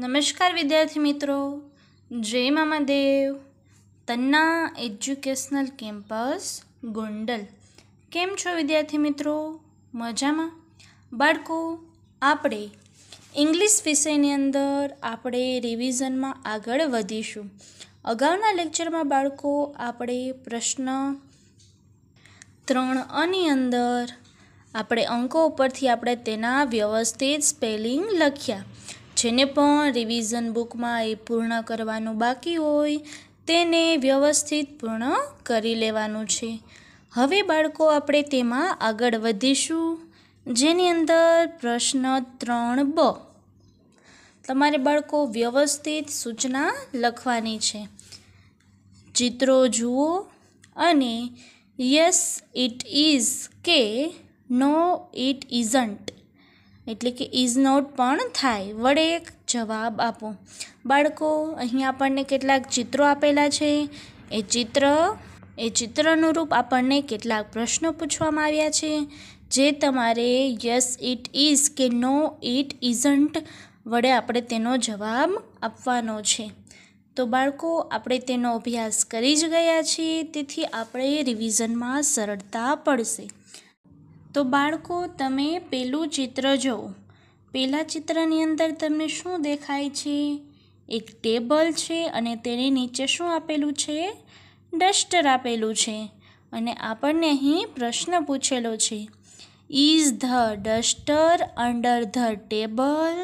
નમસ્કાર વિદ્યાર્થી મિત્રો જય મામાદેવ તન્ના એજ્યુકેશનલ કેમ્પસ ગોંડલ કેમ છો વિદ્યાર્થી મિત્રો મજામાં બાળકો આપણે ઇંગ્લિશ વિષયની અંદર આપણે રિવિઝનમાં આગળ વધીશું અગાઉના લેક્ચરમાં બાળકો આપણે પ્રશ્ન ત્રણ અની અંદર આપણે અંકો ઉપરથી આપણે તેના વ્યવસ્થિત સ્પેલિંગ લખ્યા જેને પણ રિવિઝન બુકમાં એ પૂર્ણ કરવાનું બાકી હોય તેને વ્યવસ્થિત પૂર્ણ કરી લેવાનું છે હવે બાળકો આપણે તેમાં આગળ વધીશું જેની અંદર પ્રશ્ન ત્રણ બ તમારે બાળકો વ્યવસ્થિત સૂચના લખવાની છે ચિત્રો જુઓ અને યસ ઇટ ઇઝ કે નો ઇટ ઇઝન્ટ એટલે કે ઇઝ નોટ પણ થાય વડે એક જવાબ આપો બાળકો અહીં આપણને કેટલાક ચિત્રો આપેલા છે એ ચિત્ર એ ચિત્રનું રૂપ આપણને કેટલાક પ્રશ્નો પૂછવામાં આવ્યા છે જે તમારે યસ ઇટ ઇઝ કે નો ઇટ ઇઝન્ટ વડે આપણે તેનો જવાબ આપવાનો છે તો બાળકો આપણે તેનો અભ્યાસ કરી જ ગયા છીએ તેથી આપણે રિવિઝનમાં સરળતા પડશે તો બાળકો તમે પેલું ચિત્ર જુઓ પેલા ચિત્રની અંદર તમને શું દેખાય છે એક ટેબલ છે અને તેની નીચે શું આપેલું છે ડસ્ટર આપેલું છે અને આપણને અહીં પ્રશ્ન પૂછેલો છે is the duster under the table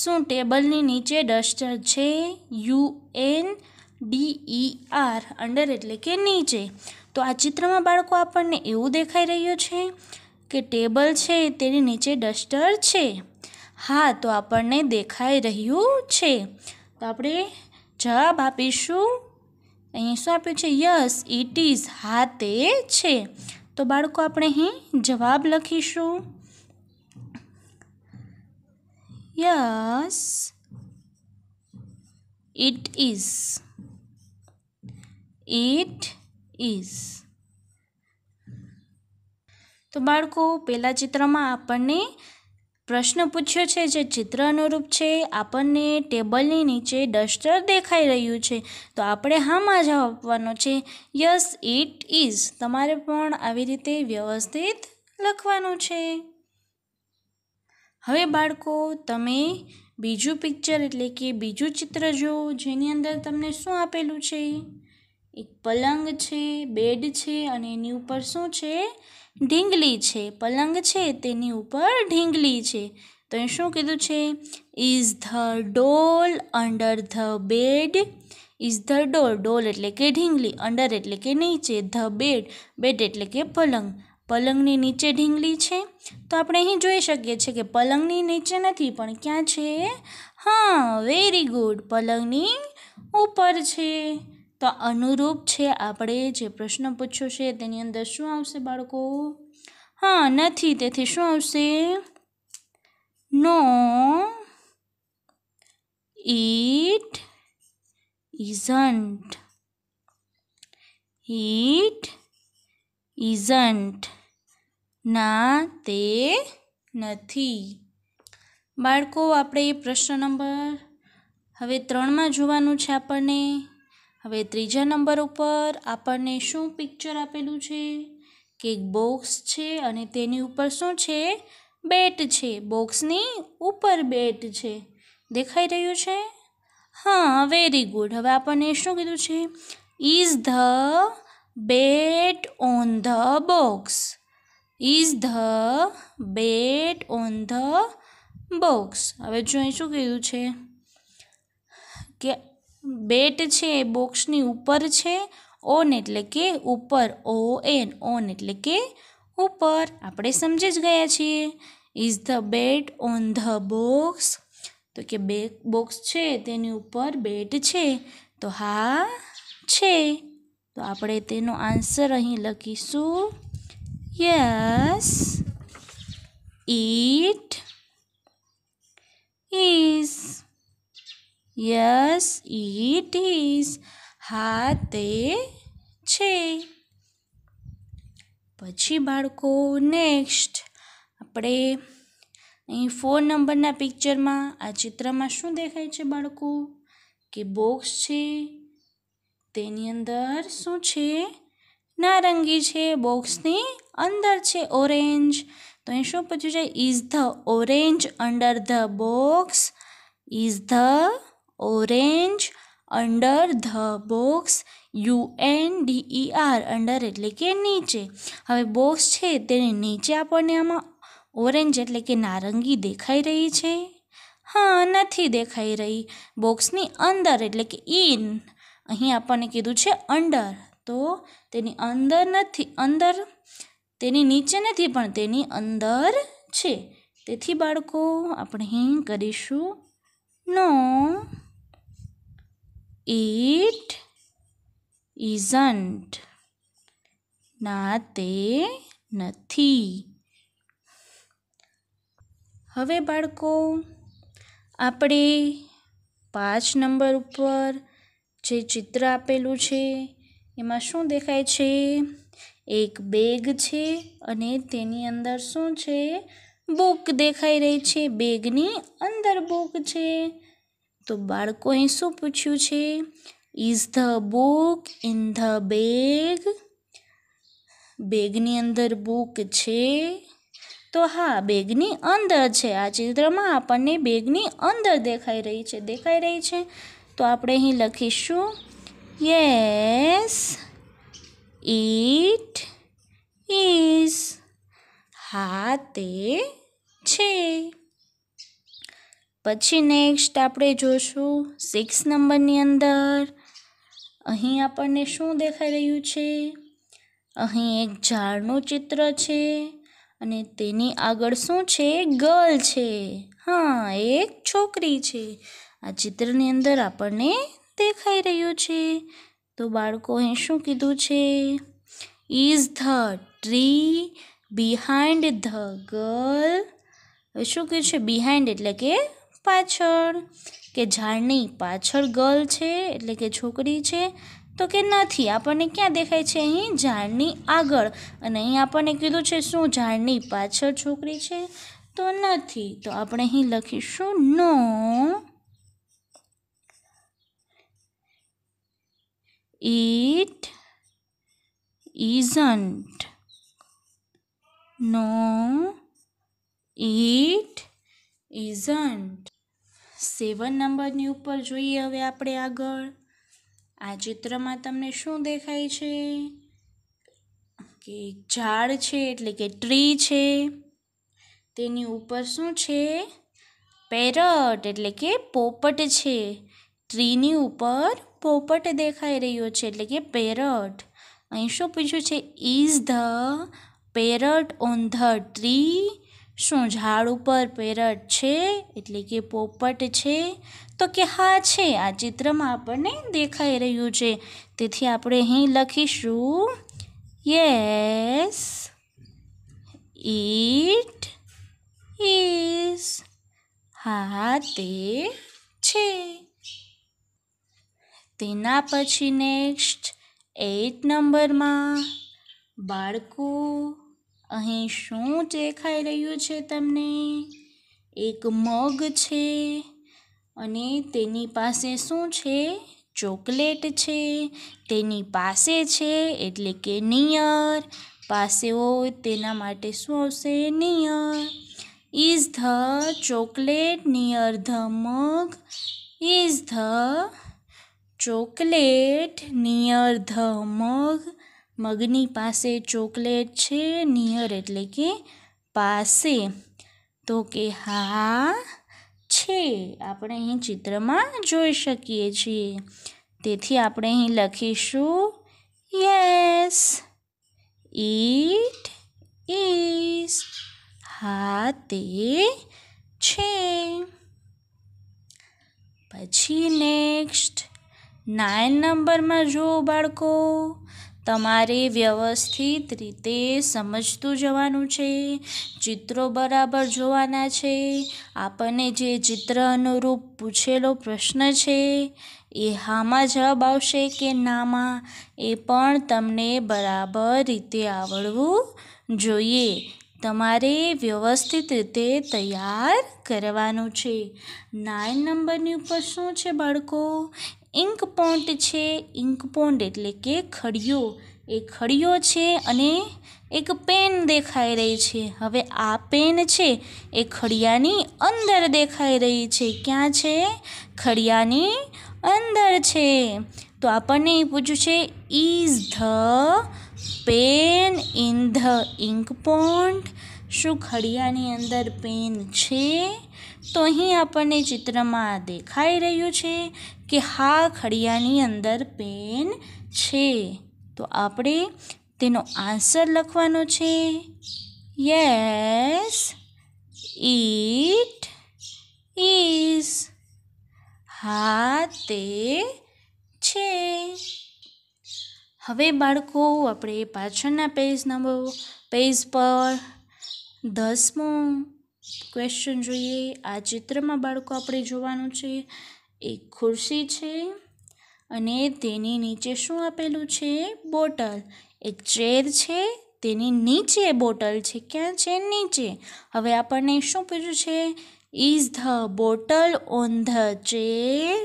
શું ટેબલની નીચે ડસ્ટર છે U N D E R under એટલે કે નીચે તો આ ચિત્રમાં બાળકો આપણને એવું દેખાઈ રહ્યું છે કે ટેબલ છે તેની નીચે ડસ્ટર છે હા તો આપણને દેખાઈ રહ્યું છે તો આપણે જવાબ આપીશું અહીં શું આપ્યું છે યસ ઇટ ઇઝ હા તે છે તો બાળકો આપણે અહીં જવાબ લખીશું yes it is it is તો બાળકો પહેલાં ચિત્રમાં આપણને પ્રશ્ન પૂછ્યો છે જે ચિત્ર અનુરૂપ છે આપણને ટેબલની નીચે ડસ્ટર દેખાઈ રહ્યું છે તો આપણે હામાં જવાબ આપવાનો છે યસ ઇટ ઇઝ તમારે પણ આવી રીતે વ્યવસ્થિત લખવાનું છે હવે બાળકો તમે બીજું પિક્ચર એટલે કે બીજું ચિત્ર જુઓ જેની અંદર તમને શું આપેલું છે એક પલંગ છે બેડ છે અને એની ઉપર શું છે ઢીંગલી છે પલંગ છે તેની ઉપર ઢીંગલી છે તો એ શું કીધું છે is the doll under the bed is the doll doll એટલે કે ઢીંગલી અંડર એટલે કે નીચે ધ બેડ બેડ એટલે કે પલંગ પલંગની નીચે ઢીંગલી છે તો આપણે અહીં જોઈ શકીએ છીએ કે પલંગની નીચે નથી પણ ક્યાં છે હા વેરી ગુડ પલંગની ઉપર છે તો અનુરૂપ છે આપણે જે પ્રશ્ન પૂછ્યો છે તેની અંદર શું આવશે બાળકો હા નથી તેથી શું આવશે no it isn't it isn't ના તે નથી બાળકો આપણે પ્રશ્ન નંબર હવે ત્રણમાં જોવાનું છે આપણને હવે ત્રીજા નંબર ઉપર આપણને શું પિક્ચર આપેલું છે કે બોક્સ છે અને તેની ઉપર શું છે બેટ છે બોક્સની ઉપર બેટ છે દેખાઈ રહ્યું છે હા વેરી ગુડ હવે આપણને શું કીધું છે is the bat on the box is the bat on the box હવે જો શું કીધું છે કે બેટ છે એ બોક્સની ઉપર છે ઓન એટલે કે ઉપર ઓ એન ઓન એટલે કે ઉપર આપણે સમજી જ ગયા છીએ is the bat on the box તો કે બે બોક્સ છે તેની ઉપર બેટ છે તો હા છે તો આપણે તેનો આન્સર અહીં લખીશું yes it is yes it is હા તે છે પછી બાળકો નેક્સ્ટ આપણે અહીં ફોન નંબરના પિક્ચરમાં આ ચિત્રમાં શું દેખાય છે બાળકો કે બોક્સ છે તેની અંદર શું છે નારંગી છે બોક્સની અંદર છે ઓરેન્જ તો અહીં શું પૂછ્યું છે is the orange under the box is the orange under the box U N D E R under એટલે કે નીચે હવે બોક્સ છે તેની નીચે આપણને આમાં ઓરેન્જ એટલે કે નારંગી દેખાઈ રહી છે હા નથી દેખાઈ રહી બોક્સની અંદર એટલે કે ઇન અહીં આપણને કીધું છે અંડર તો તેની અંદર નથી અંદર તેની નીચે નથી પણ તેની અંદર છે તેથી બાળકો આપણે અહીં કરીશું નો ઇટ ઇઝન્ટ ના તે નથી હવે બાળકો આપણે પાંચ નંબર ઉપર જે ચિત્ર આપેલું છે એમાં શું દેખાય છે એક બેગ છે અને તેની અંદર શું છે બુક દેખાઈ રહી છે બેગની અંદર બુક છે तो बाड़कोए शू पूछू इज ध बुक इन ध बेग बेगनी अंदर बुक है तो हाँ बेगनी अंदर है आ चित्र में अपन ने बेगनी अंदर देखाई रही है देखाई रही है तो आप अं लखीशू यस ईट ईज हाते પછી નેક્સ્ટ આપણે જોશું સિક્સ નંબરની અંદર અહીં આપણને શું દેખાઈ રહ્યું છે અહીં એક ઝાડનું ચિત્ર છે અને તેની આગળ શું છે ગર્લ છે હા એક છોકરી છે આ ચિત્રની અંદર આપણને દેખાઈ રહ્યું છે તો બાળકો અહીં શું કીધું છે is the tree behind the girl શું કહ્યું છે બિહાઇન્ડ એટલે કે પાછળ કે ઝાડની પાછળ ગર્લ છે એટલે કે છોકરી છે તો કે નથી આપણને ક્યાં દેખાય છે અહીં ઝાડની આગળ અને અહીં આપણને કીધું છે શું ઝાડની પાછળ છોકરી છે તો નથી તો આપણે અહીં લખીશું no it isn't no it isn't seven નંબરની ઉપર જોઈએ હવે આપણે આગળ આ ચિત્રમાં તમને શું દેખાય છે કે ઝાડ છે એટલે કે ટ્રી છે તેની ઉપર શું છે પેરટ એટલે કે પોપટ છે ટ્રીની ઉપર પોપટ દેખાઈ રહ્યો છે એટલે કે પેરટ અહીં શું પૂછ્યું છે is the parrot on the tree શું ઝાડ ઉપર પેરટ છે એટલે કે પોપટ છે તો કે હા છે આ ચિત્રમાં આપણને દેખાઈ રહ્યું છે તેથી આપણે અહીં લખીશું યસ ઇટ ઇઝ હા તે છે તેના પછી નેક્સ્ટ એટ નંબરમાં બાળકો અહીં શું દેખાઈ રહ્યું છે તમને એક મગ છે અને તેની પાસે શું છે ચોકલેટ છે તેની પાસે છે એટલે કે નિયર પાસે હોય તેના માટે શું આવશે near is the chocolate near the mug is the chocolate near the mug मगनी पासे चॉकलेट छे नियर એટલે કે પાસે તો કે હા છે આપણે અહીં ચિત્રમાં જોઈ શકીએ છીએ તેથી આપણે અહીં લખીશું યસ ઈટ ઈસ હાતે છે પછી નેક્સ્ટ 9 નંબર માં જો બાળકો તમારે વ્યવસ્થિત રીતે સમજતું જવાનું છે ચિત્રો બરાબર જોવાના છે આપણને જે ચિત્ર અનુરૂપ પૂછેલો પ્રશ્ન છે એ હામાં જવાબ આવશે કે નામાં એ પણ તમને બરાબર રીતે આવડવું જોઈએ તમારે વ્યવસ્થિત રીતે તૈયાર કરવાનું છે નાઇન નંબરની ઉપર શું છે બાળકો ઇંક પોન્ટ છે ઇંક પોન્ટ એટલે કે ખડીયો એ ખડીયો છે અને એક પેન દેખાઈ રહી છે હવે આ પેન છે એ ખડિયાની અંદર દેખાઈ રહી છે ક્યાં છે ખડિયાની અંદર છે તો આપણને એ પૂછ્યું છે is the pen in the ink pot શું ખડિયાની અંદર પેન છે તો અહીં આપણને ચિત્રમાં દેખાઈ રહ્યું છે કે હા ખડિયાની અંદર પેન છે તો આપણે તેનો આન્સર લખવાનો છે યસ ઇટ ઇઝ હા તે છે હવે બાળકો આપણે પાછળના પેજ નંબર પેજ પર દસમો ક્વેશ્ચન જોઈએ આ ચિત્રમાં બાળકો આપણે જોવાનું છે એક ખુરશી છે અને તેની નીચે શું આપેલું છે બોટલ એક ચેર છે તેની નીચે બોટલ છે ક્યાં છે નીચે હવે આપણને શું પૂછ્યું છે is the bottle on the chair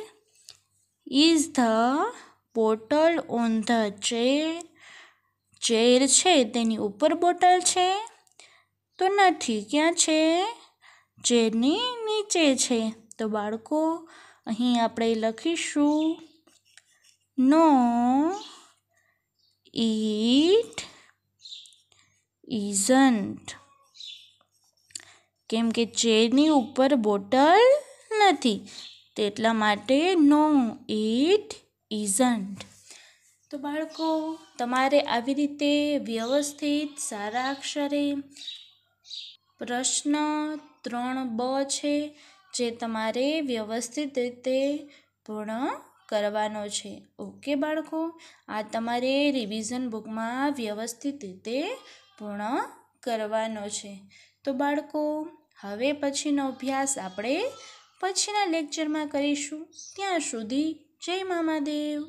is the bottle on the chair chair છે તેની ઉપર બોટલ છે તો નથી ક્યાં છે ચેરની નીચે છે તો બાળકો અહીં આપણે લખીશું નો ઈટ ઇઝન્ટ કેમ કે ચેરની ઉપર બોટલ નથી તેટલા માટે નો ઈટ ઇઝન્ટ તો બાળકો તમારે આવી રીતે વ્યવસ્થિત સારા અક્ષરે પ્રશ્ન ત્રણ બ છે જે તમારે વ્યવસ્થિત રીતે પૂર્ણ કરવાનો છે ઓકે બાળકો આ તમારે રિવિઝન બુકમાં વ્યવસ્થિત રીતે પૂર્ણ કરવાનો છે તો બાળકો હવે પછીનો અભ્યાસ આપણે પછીના લેક્ચરમાં કરીશું ત્યાં સુધી જય મામાદેવ